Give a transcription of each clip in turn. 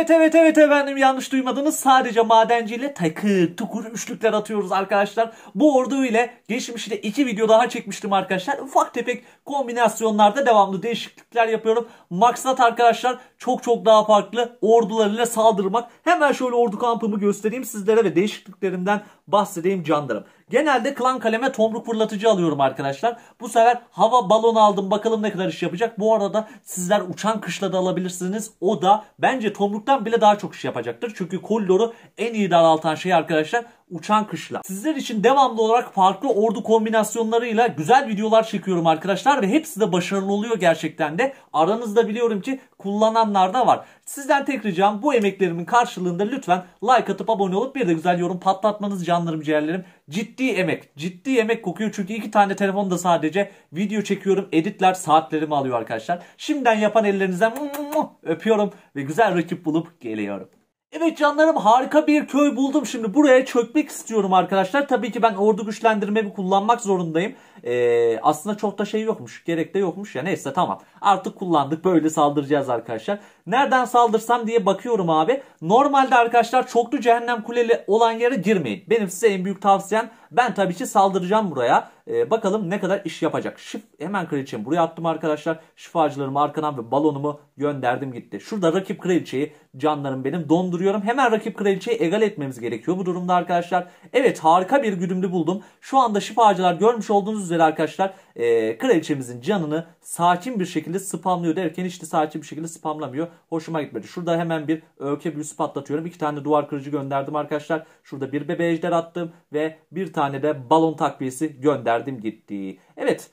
Evet evet evet efendim yanlış duymadınız. Sadece madenciyle takır tukur üçlükler atıyoruz arkadaşlar. Bu ordu ile geçmişte iki video daha çekmiştim arkadaşlar. Ufak tefek kombinasyonlarda devamlı değişiklikler yapıyorum. Maksat arkadaşlar çok çok daha farklı ordularıyla saldırmak. Hemen şöyle ordu kampımı göstereyim sizlere ve değişikliklerimden bahsedeyim canlarım. Genelde klan kaleme tomruk fırlatıcı alıyorum arkadaşlar. Bu sefer hava balonu aldım bakalım ne kadar iş yapacak. Bu arada sizler uçan kışla da alabilirsiniz. O da bence tomruk Klopp'tan bile daha çok iş şey yapacaktır. Çünkü Kullor'u en iyi daraltan şey arkadaşlar Uçan Kışla. Sizler için devamlı olarak farklı ordu kombinasyonlarıyla güzel videolar çekiyorum arkadaşlar ve hepsi de başarılı oluyor gerçekten de. Aranızda biliyorum ki kullananlar da var. Sizden tek ricam bu emeklerimin karşılığında lütfen like atıp abone olup bir de güzel yorum patlatmanız canlarım ciğerlerim. Ciddi emek, ciddi emek kokuyor çünkü iki tane telefonda sadece video çekiyorum, editler saatlerimi alıyor arkadaşlar. Şimdiden yapan ellerinizden öpüyorum ve güzel rakip bulup geliyorum. Evet canlarım harika bir köy buldum. Şimdi buraya çökmek istiyorum arkadaşlar. Tabii ki ben ordu güçlendirmemi kullanmak zorundayım. Ee, aslında çok da şey yokmuş. Gerek de yokmuş ya. Neyse tamam. Artık kullandık. Böyle saldıracağız arkadaşlar. Nereden saldırsam diye bakıyorum abi. Normalde arkadaşlar çoklu cehennem kuleli olan yere girmeyin. Benim size en büyük tavsiyem ben tabii ki saldıracağım buraya. E, bakalım ne kadar iş yapacak. Şif hemen kraliçemi buraya attım arkadaşlar. Şifacılarımı arkadan ve balonumu gönderdim gitti. Şurada rakip kraliçeyi canlarım benim donduruyorum. Hemen rakip kraliçeyi egal etmemiz gerekiyor bu durumda arkadaşlar. Evet harika bir güdümlü buldum. Şu anda şifacılar görmüş olduğunuz üzere arkadaşlar e, kraliçemizin canını sakin bir şekilde spamlıyor derken hiç de sakin bir şekilde spamlamıyor. Hoşuma gitmedi. Şurada hemen bir öfke büyüsü patlatıyorum. İki tane duvar kırıcı gönderdim arkadaşlar. Şurada bir bebe ejder attım ve bir tane tane de balon takviyesi gönderdim gitti. Evet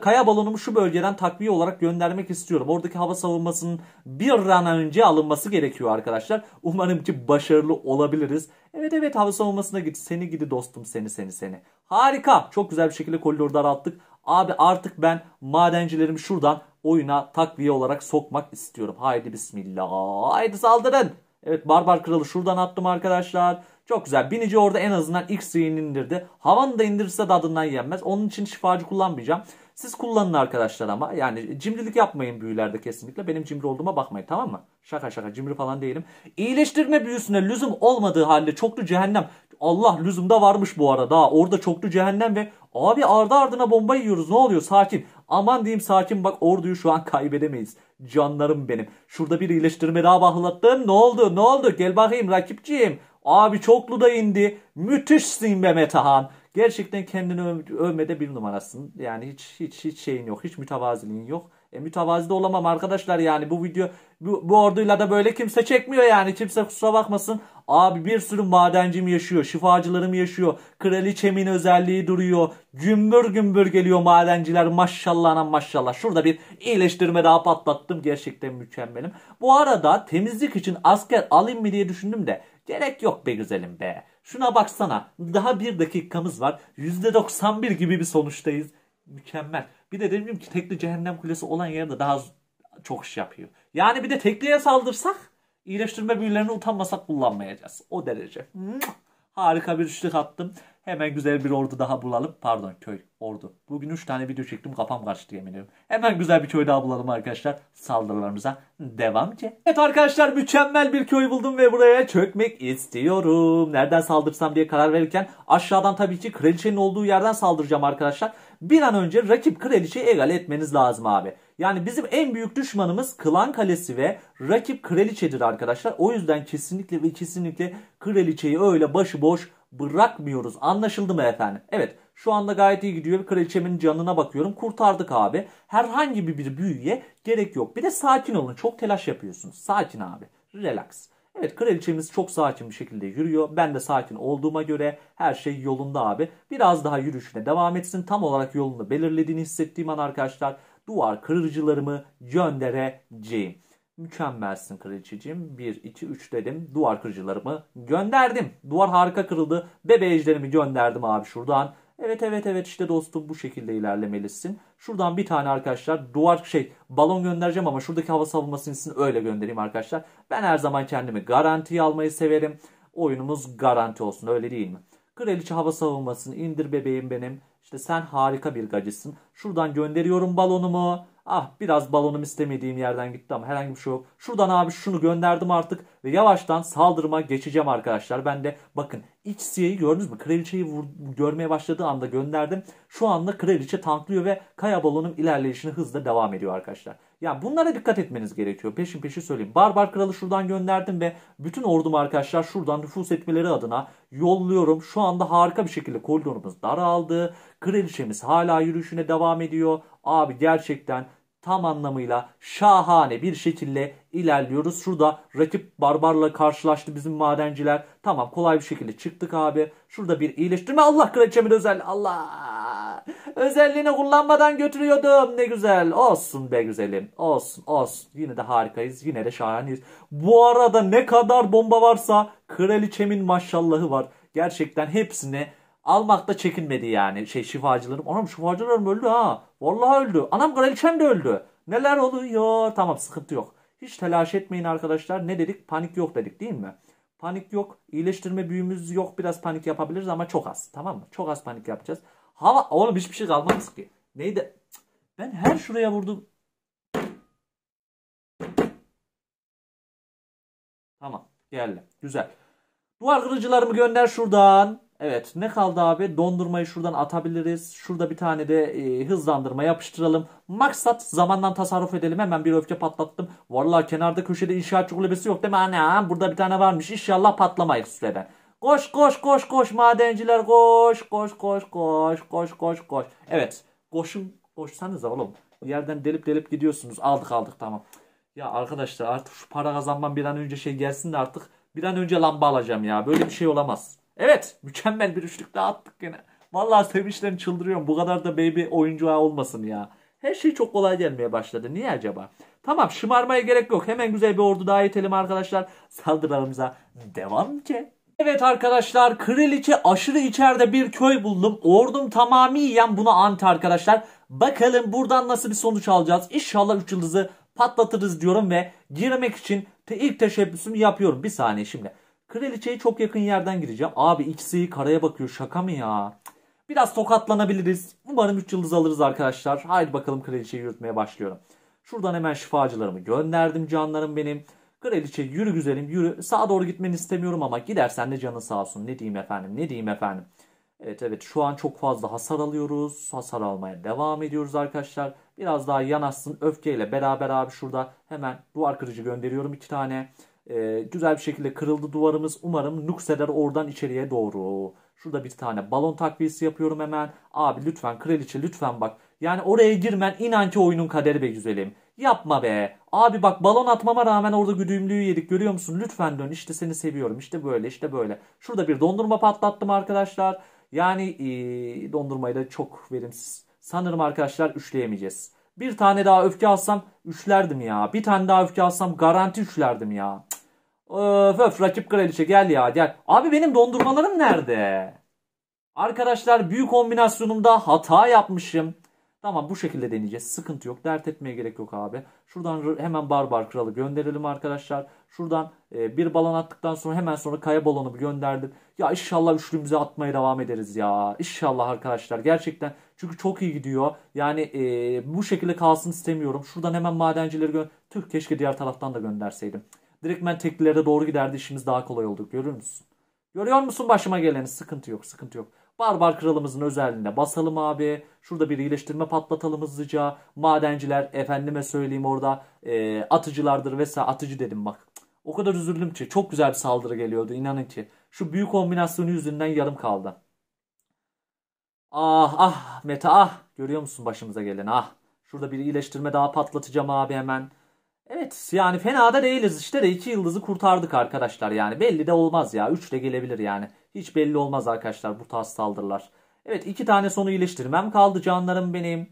kaya balonumu şu bölgeden takviye olarak göndermek istiyorum. Oradaki hava savunmasının bir an önce alınması gerekiyor arkadaşlar. Umarım ki başarılı olabiliriz. Evet evet hava savunmasına git. Seni gidi dostum seni seni seni. Harika. Çok güzel bir şekilde koridoru daralttık. Abi artık ben madencilerimi şuradan oyuna takviye olarak sokmak istiyorum. Haydi bismillah. Haydi saldırın. Evet Barbar Kralı şuradan attım arkadaşlar. Çok güzel. Binici orada en azından ilk suyunu indirdi. Havanı da indirirse tadından yenmez. Onun için şifacı kullanmayacağım. Siz kullanın arkadaşlar ama. Yani cimrilik yapmayın büyülerde kesinlikle. Benim cimri olduğuma bakmayın tamam mı? Şaka şaka cimri falan değilim. İyileştirme büyüsüne lüzum olmadığı halde çoklu cehennem. Allah lüzumda varmış bu arada. orada çoklu cehennem ve abi ardı ardına bomba yiyoruz ne oluyor sakin. Aman diyeyim sakin bak orduyu şu an kaybedemeyiz. Canlarım benim. Şurada bir iyileştirme daha bağlattım. Ne oldu ne oldu gel bakayım rakipçiyim. Abi çoklu da indi. Müthişsin be Metehan. Gerçekten kendini övmede bir numarasın. Yani hiç hiç hiç şeyin yok. Hiç mütevaziliğin yok. E mütevazi de olamam arkadaşlar yani bu video bu, bu orduyla da böyle kimse çekmiyor yani kimse kusura bakmasın. Abi bir sürü madencim yaşıyor, şifacılarım yaşıyor, kraliçemin özelliği duruyor. Gümbür gümbür geliyor madenciler maşallah anam maşallah. Şurada bir iyileştirme daha patlattım gerçekten mükemmelim. Bu arada temizlik için asker alayım mı diye düşündüm de Gerek yok be güzelim be. Şuna baksana. Daha bir dakikamız var. yüzde %91 gibi bir sonuçtayız. Mükemmel. Bir de dedim ki tekli cehennem kulesi olan yerde daha çok iş yapıyor. Yani bir de tekliye saldırsak iyileştirme büyülerini utanmasak kullanmayacağız. O derece. Harika bir üçlük attım. Hemen güzel bir ordu daha bulalım. Pardon köy, ordu. Bugün 3 tane video çektim kafam kaçtı yemin ediyorum. Hemen güzel bir köy daha bulalım arkadaşlar. Saldırılarımıza devam ki. Evet arkadaşlar mükemmel bir köy buldum ve buraya çökmek istiyorum. Nereden saldırsam diye karar verirken aşağıdan tabii ki kraliçenin olduğu yerden saldıracağım arkadaşlar. Bir an önce rakip kraliçeyi egal etmeniz lazım abi. Yani bizim en büyük düşmanımız Klan Kalesi ve rakip Kraliçe'dir arkadaşlar. O yüzden kesinlikle ve kesinlikle Kraliçe'yi öyle başıboş bırakmıyoruz. Anlaşıldı mı efendim? Evet şu anda gayet iyi gidiyor. Kraliçemin canına bakıyorum. Kurtardık abi. Herhangi bir, bir büyüye gerek yok. Bir de sakin olun. Çok telaş yapıyorsunuz. Sakin abi. Relax. Evet kraliçemiz çok sakin bir şekilde yürüyor. Ben de sakin olduğuma göre her şey yolunda abi. Biraz daha yürüyüşüne devam etsin. Tam olarak yolunu belirlediğini hissettiğim an arkadaşlar duvar kırıcılarımı göndereceğim. Mükemmelsin kraliçeciğim. 1, 2, 3 dedim. Duvar kırıcılarımı gönderdim. Duvar harika kırıldı. Bebeğcilerimi gönderdim abi şuradan. Evet evet evet işte dostum bu şekilde ilerlemelisin. Şuradan bir tane arkadaşlar duvar şey balon göndereceğim ama şuradaki hava savunmasını için öyle göndereyim arkadaşlar. Ben her zaman kendimi garantiye almayı severim. Oyunumuz garanti olsun öyle değil mi? Kraliçe hava savunmasını indir bebeğim benim. İşte sen harika bir gacısın. Şuradan gönderiyorum balonumu. Ah biraz balonum istemediğim yerden gitti ama herhangi bir şey yok. Şuradan abi şunu gönderdim artık ve yavaştan saldırıma geçeceğim arkadaşlar. Ben de bakın iç siyeyi gördünüz mü? Kraliçeyi vur, görmeye başladığı anda gönderdim. Şu anda kraliçe tanklıyor ve kaya balonum ilerleyişini hızla devam ediyor arkadaşlar. Ya bunlara dikkat etmeniz gerekiyor. Peşin peşi söyleyeyim. Barbar Kralı şuradan gönderdim ve bütün ordum arkadaşlar şuradan nüfus etmeleri adına yolluyorum. Şu anda harika bir şekilde koridorumuz daraldı. Kraliçemiz hala yürüyüşüne devam ediyor. Abi gerçekten tam anlamıyla şahane bir şekilde ilerliyoruz. Şurada rakip barbarla karşılaştı bizim madenciler. Tamam kolay bir şekilde çıktık abi. Şurada bir iyileştirme. Allah kraliçemin özel. Allah. Özelliğini kullanmadan götürüyordum. Ne güzel. Olsun be güzelim. Olsun olsun. Yine de harikayız. Yine de şahaneyiz. Bu arada ne kadar bomba varsa kraliçemin maşallahı var. Gerçekten hepsine almakta çekinmedi yani şey şifacılarım. Anam şifacılarım öldü ha. Vallahi öldü. Anam kraliçem de öldü. Neler oluyor? Tamam sıkıntı yok. Hiç telaş etmeyin arkadaşlar. Ne dedik? Panik yok dedik değil mi? Panik yok. İyileştirme büyümüz yok. Biraz panik yapabiliriz ama çok az. Tamam mı? Çok az panik yapacağız. Hava oğlum hiçbir şey kalmamız ki. Neydi? Ben her şuraya vurdum. Tamam. Geldi. Güzel. Duvar kırıcılarımı gönder şuradan. Evet ne kaldı abi? Dondurmayı şuradan atabiliriz. Şurada bir tane de e, hızlandırma yapıştıralım. Maksat zamandan tasarruf edelim. Hemen bir öfke patlattım. Vallahi kenarda köşede inşaatçı kulübesi yok değil mi? Ana burada bir tane varmış. inşallah patlamayız süreden. Koş koş koş koş madenciler koş koş koş koş koş koş koş. Evet koşun koşsanıza oğlum. Yerden delip delip gidiyorsunuz. Aldık aldık tamam. Ya arkadaşlar artık şu para kazanmam bir an önce şey gelsin de artık bir an önce lamba alacağım ya. Böyle bir şey olamaz. Evet mükemmel bir üçlük daha attık yine. Vallahi sevinçten çıldırıyorum. Bu kadar da baby oyuncu olmasın ya. Her şey çok kolay gelmeye başladı. Niye acaba? Tamam şımarmaya gerek yok. Hemen güzel bir ordu daha itelim arkadaşlar. Saldırılarımıza devam ki. Evet arkadaşlar kraliçe aşırı içeride bir köy buldum. Ordum tamamiyen buna anti arkadaşlar. Bakalım buradan nasıl bir sonuç alacağız. İnşallah 3 yıldızı patlatırız diyorum ve girmek için te ilk teşebbüsümü yapıyorum. Bir saniye şimdi. Kraliçeyi çok yakın yerden gireceğim. Abi ikisi karaya bakıyor şaka mı ya? Biraz tokatlanabiliriz. Umarım 3 yıldız alırız arkadaşlar. Haydi bakalım kraliçeyi yürütmeye başlıyorum. Şuradan hemen şifacılarımı gönderdim canlarım benim. Kraliçe yürü güzelim yürü. Sağa doğru gitmeni istemiyorum ama gidersen de canın sağ olsun. Ne diyeyim efendim ne diyeyim efendim. Evet evet şu an çok fazla hasar alıyoruz. Hasar almaya devam ediyoruz arkadaşlar. Biraz daha yanaşsın öfkeyle beraber abi şurada hemen duvar kırıcı gönderiyorum iki tane. E, güzel bir şekilde kırıldı duvarımız. Umarım nükseler oradan içeriye doğru. Şurada bir tane balon takviyesi yapıyorum hemen. Abi lütfen kraliçe lütfen bak. Yani oraya girmen inan ki oyunun kaderi be güzelim. Yapma be. Abi bak balon atmama rağmen orada güdümlüğü yedik görüyor musun? Lütfen dön işte seni seviyorum işte böyle işte böyle. Şurada bir dondurma patlattım arkadaşlar. Yani ee, dondurmayı da çok verimsiz. Sanırım arkadaşlar üçleyemeyeceğiz. Bir tane daha öfke alsam üçlerdim ya. Bir tane daha öfke alsam garanti üçlerdim ya. Öf öf rakip kraliçe gel ya gel. Abi benim dondurmalarım nerede? Arkadaşlar büyük kombinasyonumda hata yapmışım. Tamam bu şekilde deneyeceğiz. Sıkıntı yok. Dert etmeye gerek yok abi. Şuradan hemen barbar kralı gönderelim arkadaşlar. Şuradan e, bir balon attıktan sonra hemen sonra kaya balonu gönderdim. Ya inşallah üçlümüze atmaya devam ederiz ya. İnşallah arkadaşlar gerçekten. Çünkü çok iyi gidiyor. Yani e, bu şekilde kalsın istemiyorum. Şuradan hemen madencileri gönder. Tüh keşke diğer taraftan da gönderseydim. Direktmen teklilere doğru giderdi işimiz daha kolay olduk Görüyor musun? Görüyor musun başıma geleni? Sıkıntı yok sıkıntı yok. Barbar kralımızın özelliğine basalım abi. Şurada bir iyileştirme patlatalım hızlıca. Madenciler efendime söyleyeyim orada e, atıcılardır vesaire. Atıcı dedim bak. O kadar üzüldüm ki. Çok güzel bir saldırı geliyordu inanın ki. Şu büyük kombinasyonu yüzünden yarım kaldı. Ah ah meta ah. Görüyor musun başımıza gelen ah. Şurada bir iyileştirme daha patlatacağım abi hemen. Evet yani fena da değiliz işte de 2 yıldızı kurtardık arkadaşlar yani belli de olmaz ya 3 de gelebilir yani. Hiç belli olmaz arkadaşlar bu tarz saldırılar. Evet iki tane sonu iyileştirmem kaldı canlarım benim.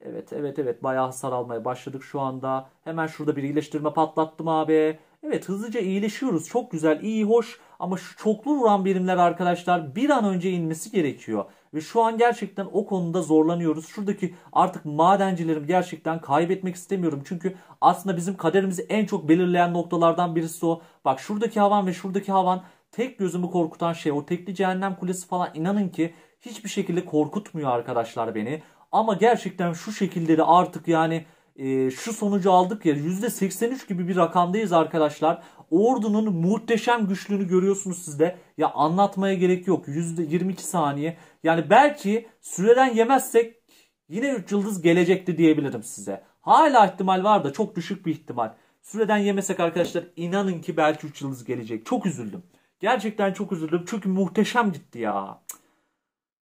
Evet evet evet bayağı hasar almaya başladık şu anda. Hemen şurada bir iyileştirme patlattım abi. Evet hızlıca iyileşiyoruz. Çok güzel iyi hoş ama şu çoklu vuran birimler arkadaşlar bir an önce inmesi gerekiyor. Ve şu an gerçekten o konuda zorlanıyoruz. Şuradaki artık madencilerim gerçekten kaybetmek istemiyorum. Çünkü aslında bizim kaderimizi en çok belirleyen noktalardan birisi o. Bak şuradaki havan ve şuradaki havan tek gözümü korkutan şey o tekli cehennem kulesi falan inanın ki hiçbir şekilde korkutmuyor arkadaşlar beni. Ama gerçekten şu şekilde de artık yani e, şu sonucu aldık ya %83 gibi bir rakamdayız arkadaşlar. Ordu'nun muhteşem güçlüğünü görüyorsunuz sizde. Ya anlatmaya gerek yok. %22 saniye. Yani belki süreden yemezsek yine 3 yıldız gelecekti diyebilirim size. Hala ihtimal var da çok düşük bir ihtimal. Süreden yemesek arkadaşlar inanın ki belki 3 yıldız gelecek. Çok üzüldüm. Gerçekten çok üzüldüm çünkü muhteşem gitti ya.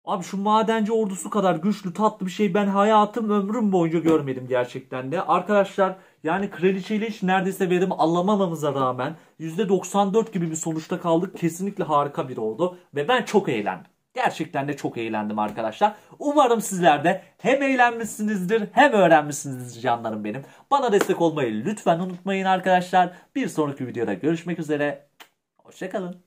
Abi şu madenci ordusu kadar güçlü tatlı bir şey ben hayatım ömrüm boyunca görmedim gerçekten de. Arkadaşlar yani kraliçeyle hiç neredeyse verim alamamamıza rağmen %94 gibi bir sonuçta kaldık. Kesinlikle harika bir oldu ve ben çok eğlendim. Gerçekten de çok eğlendim arkadaşlar. Umarım sizler de hem eğlenmişsinizdir hem öğrenmişsinizdir canlarım benim. Bana destek olmayı lütfen unutmayın arkadaşlar. Bir sonraki videoda görüşmek üzere. Hoşçakalın.